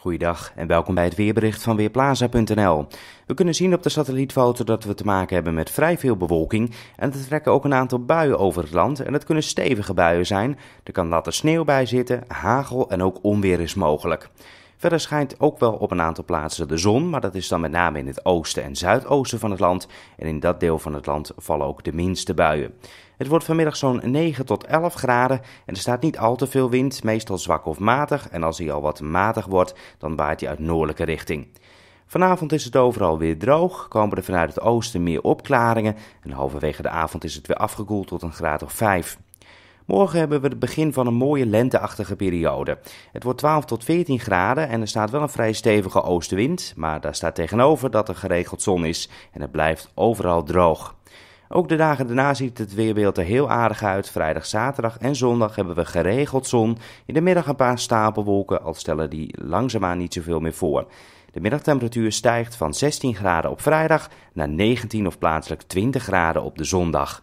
Goeiedag en welkom bij het weerbericht van Weerplaza.nl. We kunnen zien op de satellietfoto dat we te maken hebben met vrij veel bewolking en er trekken ook een aantal buien over het land en dat kunnen stevige buien zijn. Er kan natte sneeuw bij zitten, hagel en ook onweer is mogelijk. Verder schijnt ook wel op een aantal plaatsen de zon, maar dat is dan met name in het oosten en zuidoosten van het land. En in dat deel van het land vallen ook de minste buien. Het wordt vanmiddag zo'n 9 tot 11 graden en er staat niet al te veel wind, meestal zwak of matig. En als hij al wat matig wordt, dan waait hij uit noordelijke richting. Vanavond is het overal weer droog, komen er vanuit het oosten meer opklaringen en halverwege de avond is het weer afgekoeld tot een graad of 5. Morgen hebben we het begin van een mooie lenteachtige periode. Het wordt 12 tot 14 graden en er staat wel een vrij stevige oostenwind, maar daar staat tegenover dat er geregeld zon is en het blijft overal droog. Ook de dagen daarna ziet het weerbeeld er heel aardig uit. Vrijdag, zaterdag en zondag hebben we geregeld zon. In de middag een paar stapelwolken, al stellen die langzaamaan niet zoveel meer voor. De middagtemperatuur stijgt van 16 graden op vrijdag naar 19 of plaatselijk 20 graden op de zondag.